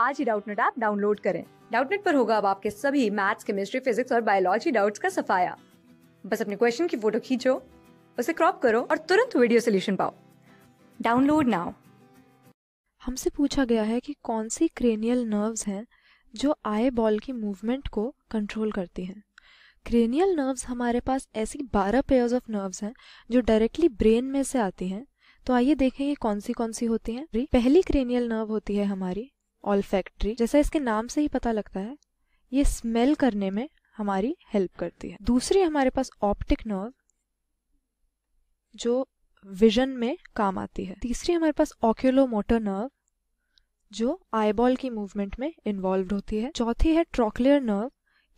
आज ही Doubtnut app download करें डाउटनेट पर होगा अब आपके सभी मैथ्स केमिस्ट्री फिजिक्स और बायोलॉजी डाउट्स का सफाया बस अपने क्वेश्चन की फोटो खींचो उसे क्रॉप करो और तुरंत वीडियो सोल्यूशन पाओ डाउनलोड नाउ हमसे पूछा गया है कि कौन सी क्रेनियल नर्व्स हैं जो आई बॉल की मूवमेंट को कंट्रोल करती हैं क्रेनियल नर्व्स हमारे पास ऐसी 12 पेयर्स ऑफ नर्व्स हैं जो डायरेक्टली ब्रेन में से आती हैं तो आइए देखें ये कौन सी कौन सी होती हैं पहली क्रेनियल नर्व होती है हमारी ऑल्फैक्ट्री जैसा इसके नाम से ही पता लगता है ये स्मेल करने में हमारी हेल्प करती है दूसरी हमारे पास ऑप्टिक नर्व जो विजन में काम आती है तीसरी हमारे पास ऑक्यूलो मोटर नर्व जो आईबॉल की मूवमेंट में इन्वॉल्व होती है चौथी है ट्रोक्लियर नर्व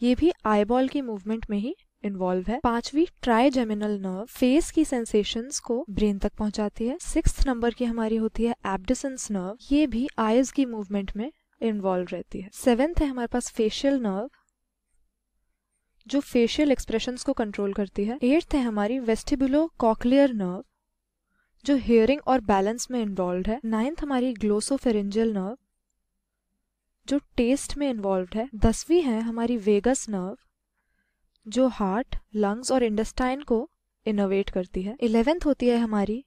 ये भी आईबॉल की मूवमेंट में ही इन्वॉल्व है पांचवी ट्राई जेमिनल नर्व फेस की सेंसेशंस को ब्रेन तक पहुंचाती है सिक्स नंबर की हमारी होती है एबडिसंस नर्व ये भी आयस की मूवमेंट में इन्वॉल्व रहती है सेवेंथ है हमारे पास फेशियल नर्व जो फेशियल एक्सप्रेशन को कंट्रोल करती है एट्थ है हमारी वेस्टिबुलो कॉकलियर नर्व जो हियरिंग और बैलेंस में इन्वॉल्व है नाइन्थ हमारी ग्लोसोफेरेंजियल नर्व जो टेस्ट में इन्वॉल्व है दसवीं है हमारी वेगस नर्व जो हार्ट लंग्स और इंडस्टाइन को इनोवेट करती है इलेवेंथ होती है हमारी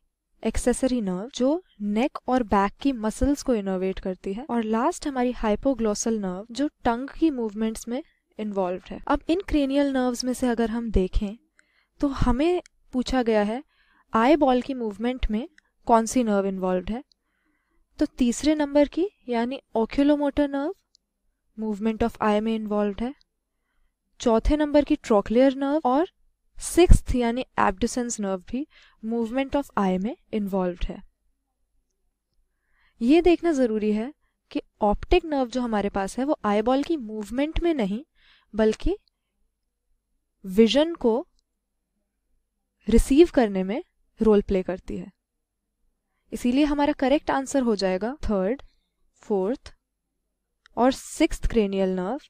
एक्सेसरी नर्व जो नेक और बैक की मसल्स को इनोवेट करती है और लास्ट हमारी हाइपोग्लोसल नर्व जो टंग की मूवमेंट्स में इन्वॉल्व है अब इन क्रेनियल नर्व्स में से अगर हम देखें तो हमें पूछा गया है आई बॉल की मूवमेंट में कौन सी नर्व इन्वॉल्व है तो तीसरे नंबर की यानी oculomotor nerve movement of eye में इन्वॉल्व है चौथे नंबर की ट्रोक्लियर नर्व और सिक्स यानी एबडसेंस नर्व भी मूवमेंट ऑफ आई में इन्वॉल्व है ये देखना ज़रूरी है कि ऑप्टिक नर्व जो हमारे पास है वो आई बॉल की मूवमेंट में नहीं बल्कि विजन को रिसीव करने में रोल प्ले करती है इसीलिए हमारा करेक्ट आंसर हो जाएगा थर्ड फोर्थ और सिक्स क्रेनियल नर्व